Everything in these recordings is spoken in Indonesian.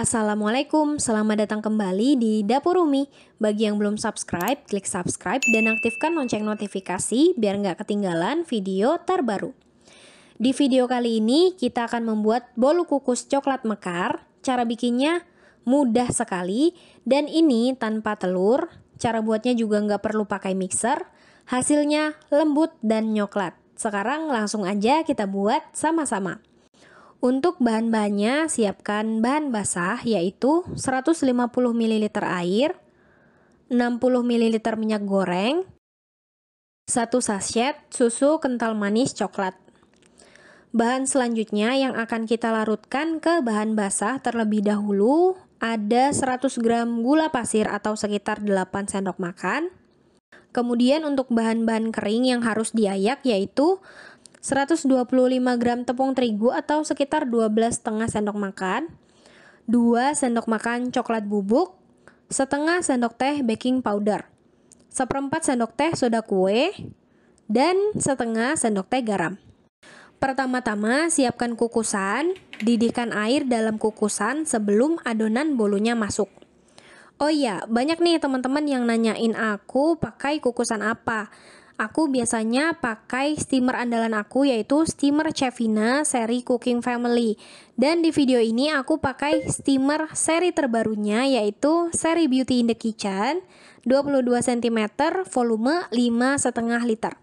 Assalamualaikum, selamat datang kembali di Dapur Rumi. Bagi yang belum subscribe, klik subscribe dan aktifkan lonceng notifikasi biar nggak ketinggalan video terbaru. Di video kali ini kita akan membuat bolu kukus coklat mekar. Cara bikinnya mudah sekali dan ini tanpa telur. Cara buatnya juga nggak perlu pakai mixer. Hasilnya lembut dan nyoklat. Sekarang langsung aja kita buat sama-sama. Untuk bahan-bahannya, siapkan bahan basah yaitu 150 ml air, 60 ml minyak goreng, 1 sachet susu kental manis coklat. Bahan selanjutnya yang akan kita larutkan ke bahan basah terlebih dahulu ada 100 gram gula pasir atau sekitar 8 sendok makan. Kemudian untuk bahan-bahan kering yang harus diayak yaitu 125 gram tepung terigu atau sekitar 12 setengah sendok makan, 2 sendok makan coklat bubuk, setengah sendok teh baking powder, seperempat sendok teh soda kue, dan setengah sendok teh garam. Pertama-tama, siapkan kukusan, didihkan air dalam kukusan sebelum adonan bolunya masuk. Oh iya, banyak nih teman-teman yang nanyain aku pakai kukusan apa. Aku biasanya pakai steamer andalan aku yaitu steamer Chevina seri Cooking Family. Dan di video ini aku pakai steamer seri terbarunya yaitu seri Beauty in the Kitchen 22 cm volume 5,5 liter.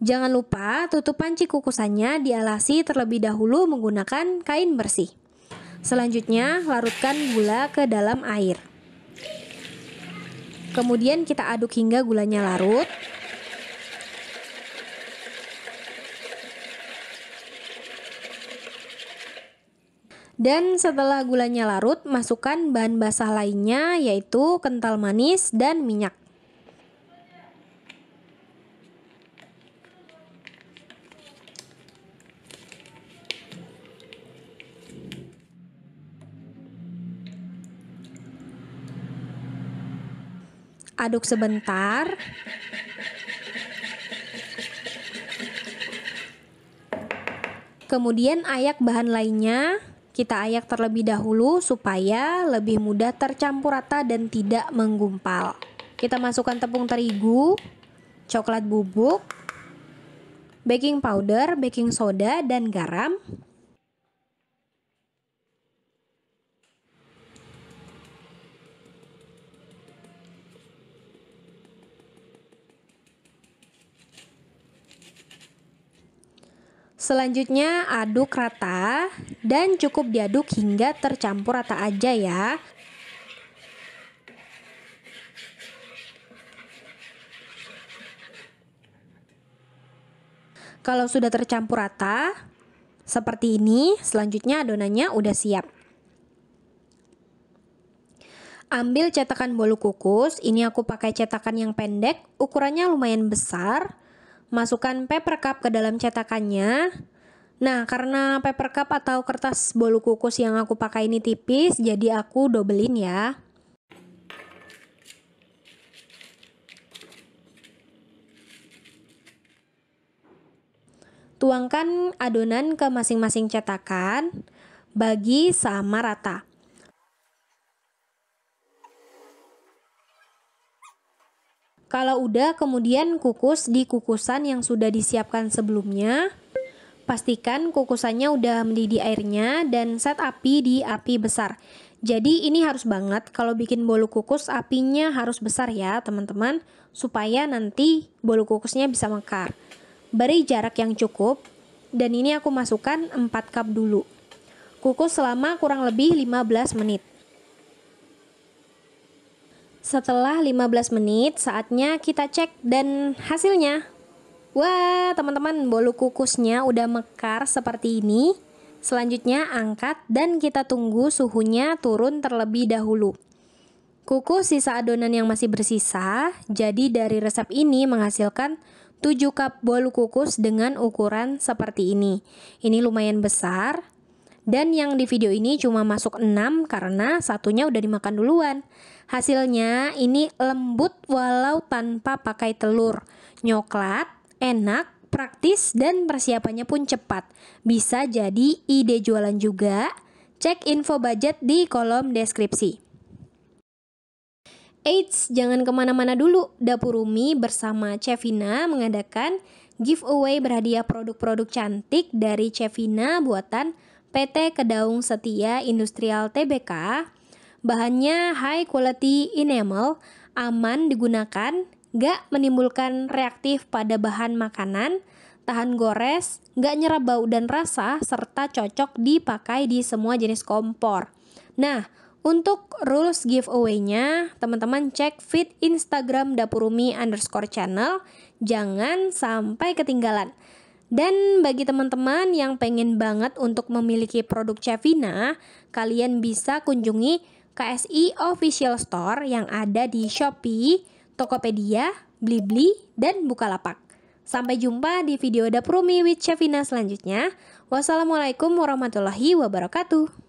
Jangan lupa tutup panci kukusannya dialasi terlebih dahulu menggunakan kain bersih. Selanjutnya larutkan gula ke dalam air. Kemudian kita aduk hingga gulanya larut. Dan setelah gulanya larut, masukkan bahan basah lainnya yaitu kental manis dan minyak. Aduk sebentar. Kemudian ayak bahan lainnya kita ayak terlebih dahulu supaya lebih mudah tercampur rata dan tidak menggumpal. Kita masukkan tepung terigu, coklat bubuk, baking powder, baking soda, dan garam. Selanjutnya aduk rata dan cukup diaduk hingga tercampur rata aja ya. Kalau sudah tercampur rata, seperti ini, selanjutnya adonannya udah siap. Ambil cetakan bolu kukus, ini aku pakai cetakan yang pendek, ukurannya lumayan besar masukkan paper cup ke dalam cetakannya. Nah, karena paper cup atau kertas bolu kukus yang aku pakai ini tipis, jadi aku dobelin ya. Tuangkan adonan ke masing-masing cetakan, bagi sama rata. Kalau udah, kemudian kukus di kukusan yang sudah disiapkan sebelumnya. Pastikan kukusannya udah mendidih airnya dan set api di api besar. Jadi ini harus banget kalau bikin bolu kukus apinya harus besar ya teman-teman supaya nanti bolu kukusnya bisa mekar. Beri jarak yang cukup dan ini aku masukkan 4 cup dulu. Kukus selama kurang lebih 15 menit. Setelah 15 menit, saatnya kita cek dan hasilnya. Wah, teman-teman, bolu kukusnya udah mekar seperti ini. Selanjutnya angkat dan kita tunggu suhunya turun terlebih dahulu. Kukus sisa adonan yang masih bersisa, jadi dari resep ini menghasilkan 7 cup bolu kukus dengan ukuran seperti ini. Ini lumayan besar, dan yang di video ini cuma masuk 6 karena satunya udah dimakan duluan. Hasilnya ini lembut walau tanpa pakai telur. Nyoklat, enak, praktis, dan persiapannya pun cepat. Bisa jadi ide jualan juga. Cek info budget di kolom deskripsi. Eits, jangan kemana-mana dulu. Dapur Rumi bersama Chefina mengadakan giveaway berhadiah produk-produk cantik dari Chefina buatan PT Kedaung Setia Industrial Tbk. Bahannya high quality enamel, aman digunakan, gak menimbulkan reaktif pada bahan makanan, tahan gores, gak nyerap bau dan rasa, serta cocok dipakai di semua jenis kompor. Nah, untuk rules giveaway-nya, teman-teman cek feed Instagram Dapurumi underscore channel. Jangan sampai ketinggalan. Dan bagi teman-teman yang pengen banget untuk memiliki produk Cevina, kalian bisa kunjungi KSI Official Store yang ada di Shopee, Tokopedia, Blibli, dan Bukalapak. Sampai jumpa di video Dapurumi with Cevina selanjutnya. Wassalamualaikum warahmatullahi wabarakatuh.